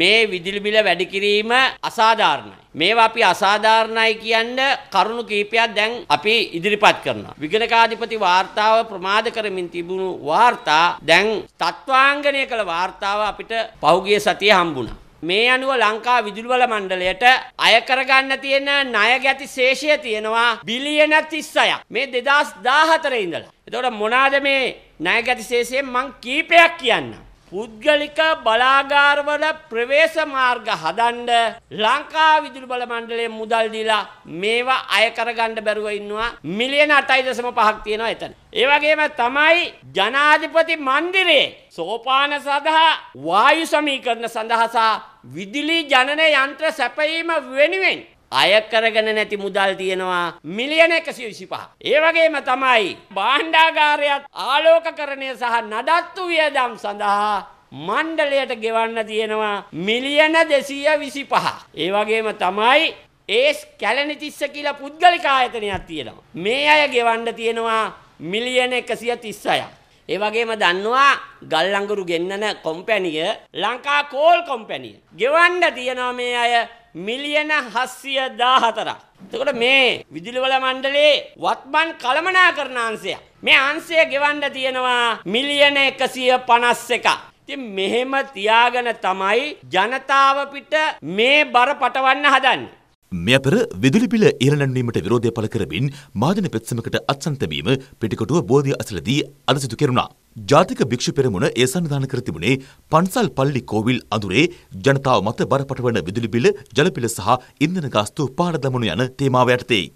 මේ විදුලි බිල වැඩි කිරීම අසාධාරණයි. මේවා අපි අසාධාරණයි කියන්න කරුණු කීපයක් දැන් අපි ඉදිරිපත් කරනවා. විගණකාධිපති වාර්තාව ප්‍රමාද කරමින් තිබුණු වාර්තා දැන් තත්වාංගණය කළ වාර්තාව අපිට පහුගිය සතියේ හම්බුණා. මේ අනුව ලංකා විදුලිබල මණ්ඩලයට අය කරගන්න තියෙන ණය ගැති ශේෂය තියෙනවා බිලියන 36ක්. මේ 2014 ඉඳලා. එතකොට මොනවාද මේ ණය ගැති ශේෂයෙන් මං කීපයක් කියන්නම්. පුද්ගලික බලාගාරවල ප්‍රවේශ මාර්ග හදන්න ලංකා විදුලි බල මණ්ඩලය මුදල් දීලා මේවා අය කරගන්න බැරුව ඉන්නවා මිලියන 8.5ක් තියෙනවා එතන. ඒ වගේම තමයි ජනාධිපති මන්දිරයේ සෝපාන සඳහා වායු සමීකරණ සඳහා විදුලි ජනන යන්ත්‍ර සැපයීම වෙනුවෙන් අය කරගෙන නැති මුදල් තියෙනවා මිලියන 125. ඒ වගේම තමයි භාණ්ඩාගාරයත් ආලෝකකරණය සහ නඩත්තු වියදම් සඳහා මණ්ඩලයට ගෙවන්න තියෙනවා මිලියන 225. ඒ වගේම තමයි ඒස් කැලණිතිස්ස කියලා පුද්ගලික ආයතනයක් තියෙනවා. මේ අය ගෙවන්න තියෙනවා මිලියන 136ක්. ඒ වගේම දන්නවා ගල්ලංගුරු ගෙන්නන කොම්පැනිය ලංකා කෝල් කොම්පැනිය. ගෙවන්න තියනවා මේ අය මිලියන 714ක්. එතකොට මේ විදුලිවල මණ්ඩලයේ වත්මන් කළමනාකරණ අංශය. මේ අංශය ගෙවන්න තියෙනවා මිලියන 151ක්. ඉතින් මෙහෙම තියාගෙන තමයි ජනතාව පිට මේ බර පටවන්න හදන්නේ. මෙ අපර විදුලි පිළ ඉරණන්නීමට විරෝධය පළ කරමින් මාධන පෙත්සමකට අත්සන්තවීම පිටිකොටුව බෝධි අසලදී අදසිදු කෙරුණා. ජාතික භික්ෂු පෙරමුණ එය සනිධාන කර තිබුණේ පන්සල් පල්ලි කෝවිල් අඳුරේ ජනතාව මත බරපටවන විදුලි බිල ජල බිල සහ ඉන්ධන ගාස්තු පාඩදමනු යන තේමාව යටතේයි.